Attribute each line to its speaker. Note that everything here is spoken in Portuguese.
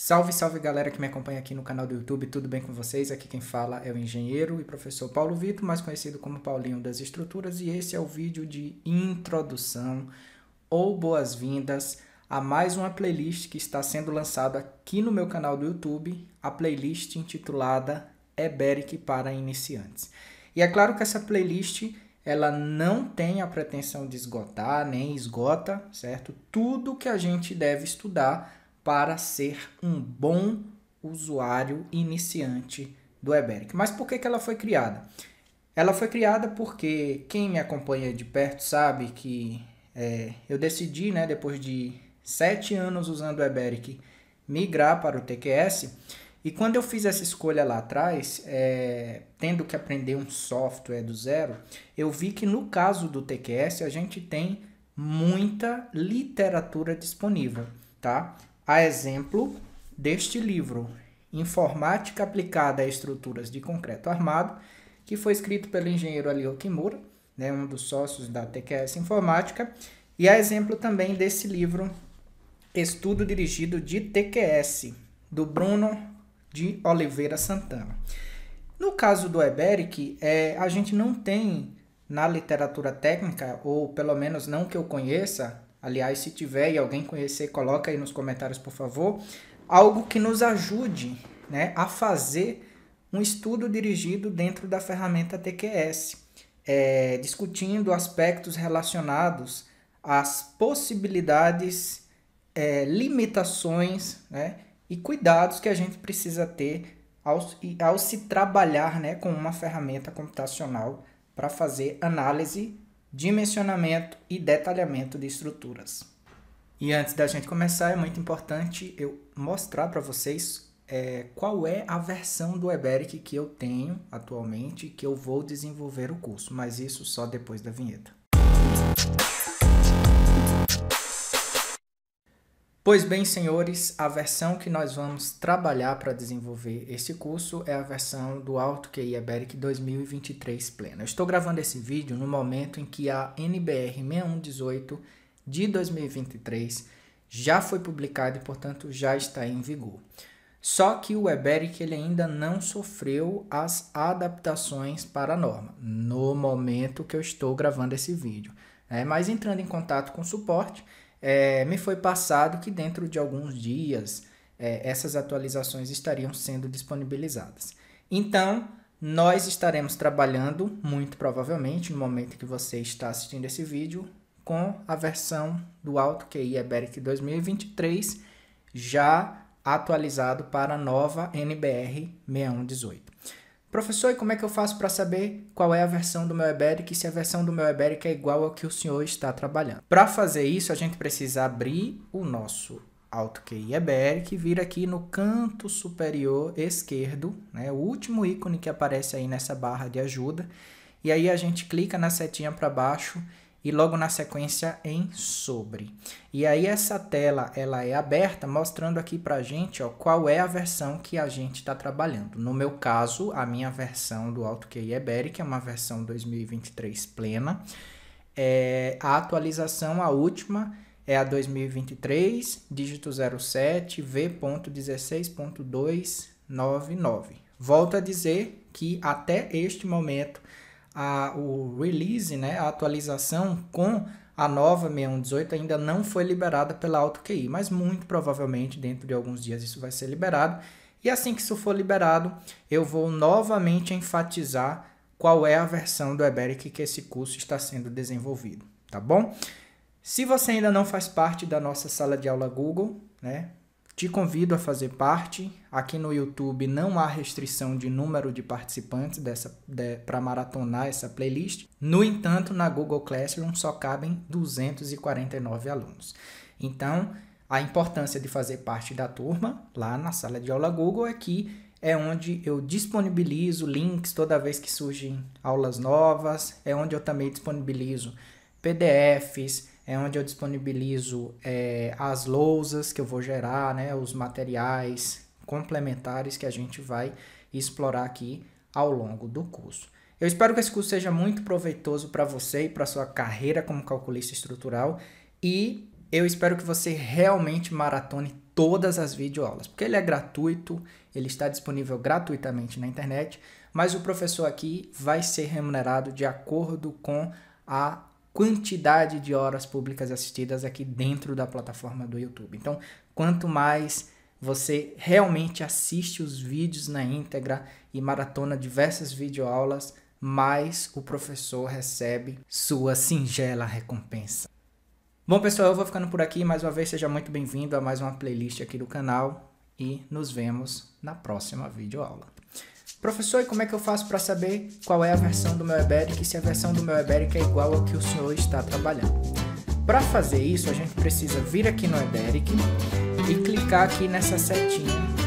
Speaker 1: Salve, salve galera que me acompanha aqui no canal do YouTube, tudo bem com vocês? Aqui quem fala é o engenheiro e professor Paulo Vitor, mais conhecido como Paulinho das Estruturas, e esse é o vídeo de introdução ou boas-vindas a mais uma playlist que está sendo lançada aqui no meu canal do YouTube, a playlist intitulada Eberic é para iniciantes. E é claro que essa playlist ela não tem a pretensão de esgotar, nem esgota, certo? Tudo que a gente deve estudar para ser um bom usuário iniciante do Eberic. Mas por que, que ela foi criada? Ela foi criada porque quem me acompanha de perto sabe que é, eu decidi, né, depois de sete anos usando o Eberic, migrar para o TQS. E quando eu fiz essa escolha lá atrás, é, tendo que aprender um software do zero, eu vi que no caso do TQS a gente tem muita literatura disponível, tá? A exemplo deste livro, Informática aplicada a estruturas de concreto armado, que foi escrito pelo engenheiro Alio Kimura, né, um dos sócios da TQS Informática, e a exemplo também desse livro Estudo dirigido de TQS, do Bruno de Oliveira Santana. No caso do Eberic, é, a gente não tem na literatura técnica, ou pelo menos não que eu conheça, Aliás, se tiver e alguém conhecer, coloca aí nos comentários, por favor, algo que nos ajude, né, a fazer um estudo dirigido dentro da ferramenta TQS, é, discutindo aspectos relacionados às possibilidades, é, limitações né, e cuidados que a gente precisa ter ao, ao se trabalhar né, com uma ferramenta computacional para fazer análise dimensionamento e detalhamento de estruturas. E antes da gente começar, é muito importante eu mostrar para vocês é, qual é a versão do Eberic que eu tenho atualmente que eu vou desenvolver o curso, mas isso só depois da vinheta. Pois bem, senhores, a versão que nós vamos trabalhar para desenvolver esse curso é a versão do Alto QI Eberic 2023 plena. Eu estou gravando esse vídeo no momento em que a NBR 6118 de 2023 já foi publicada e, portanto, já está em vigor. Só que o Eberic ele ainda não sofreu as adaptações para a norma, no momento que eu estou gravando esse vídeo. Né? Mas entrando em contato com o suporte, é, me foi passado que dentro de alguns dias é, essas atualizações estariam sendo disponibilizadas. Então, nós estaremos trabalhando, muito provavelmente, no momento que você está assistindo esse vídeo, com a versão do Alto QI Eberic 2023 já atualizado para a nova NBR 6118. Professor, e como é que eu faço para saber qual é a versão do meu Eberic e se a versão do meu Eberic é igual ao que o senhor está trabalhando? Para fazer isso, a gente precisa abrir o nosso AutoQI e vir aqui no canto superior esquerdo, né, o último ícone que aparece aí nessa barra de ajuda, e aí a gente clica na setinha para baixo e logo na sequência em sobre. E aí essa tela ela é aberta mostrando aqui para gente ó, qual é a versão que a gente está trabalhando. No meu caso, a minha versão do AutoCAD Eberic é uma versão 2023 plena. É, a atualização, a última, é a 2023, dígito 07, V.16.299. Volto a dizer que até este momento a, o release, né, a atualização com a nova 6118 ainda não foi liberada pela AutoQI, mas muito provavelmente dentro de alguns dias isso vai ser liberado. E assim que isso for liberado, eu vou novamente enfatizar qual é a versão do Eberic que esse curso está sendo desenvolvido, tá bom? Se você ainda não faz parte da nossa sala de aula Google, né? Te convido a fazer parte. Aqui no YouTube não há restrição de número de participantes dessa de, para maratonar essa playlist. No entanto, na Google Classroom só cabem 249 alunos. Então, a importância de fazer parte da turma lá na sala de aula Google é que é onde eu disponibilizo links toda vez que surgem aulas novas, é onde eu também disponibilizo PDFs, é onde eu disponibilizo é, as lousas que eu vou gerar, né, os materiais complementares que a gente vai explorar aqui ao longo do curso. Eu espero que esse curso seja muito proveitoso para você e para sua carreira como calculista estrutural e eu espero que você realmente maratone todas as videoaulas, porque ele é gratuito, ele está disponível gratuitamente na internet, mas o professor aqui vai ser remunerado de acordo com a quantidade de horas públicas assistidas aqui dentro da plataforma do YouTube. Então, quanto mais você realmente assiste os vídeos na íntegra e maratona diversas videoaulas, mais o professor recebe sua singela recompensa. Bom, pessoal, eu vou ficando por aqui. Mais uma vez, seja muito bem-vindo a mais uma playlist aqui do canal e nos vemos na próxima videoaula. Professor, e como é que eu faço para saber qual é a versão do meu Eberic e se a versão do meu Eberic é igual ao que o senhor está trabalhando? Para fazer isso, a gente precisa vir aqui no Eberic e clicar aqui nessa setinha